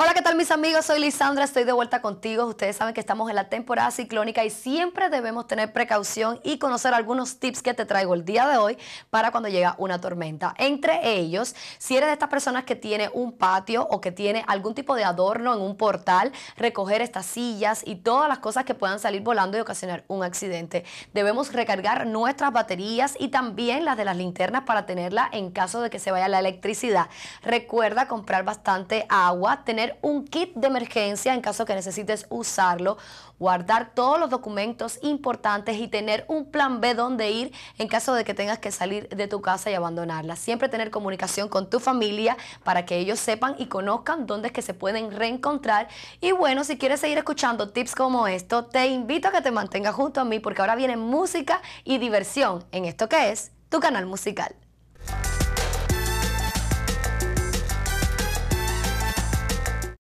Hola, ¿qué tal mis amigos? Soy Lisandra, estoy de vuelta contigo. Ustedes saben que estamos en la temporada ciclónica y siempre debemos tener precaución y conocer algunos tips que te traigo el día de hoy para cuando llega una tormenta. Entre ellos, si eres de estas personas que tiene un patio o que tiene algún tipo de adorno en un portal, recoger estas sillas y todas las cosas que puedan salir volando y ocasionar un accidente. Debemos recargar nuestras baterías y también las de las linternas para tenerla en caso de que se vaya la electricidad. Recuerda comprar bastante agua, tener un kit de emergencia en caso que necesites usarlo, guardar todos los documentos importantes y tener un plan B donde ir en caso de que tengas que salir de tu casa y abandonarla. Siempre tener comunicación con tu familia para que ellos sepan y conozcan dónde es que se pueden reencontrar. Y bueno, si quieres seguir escuchando tips como esto, te invito a que te mantengas junto a mí porque ahora viene música y diversión en esto que es tu canal musical.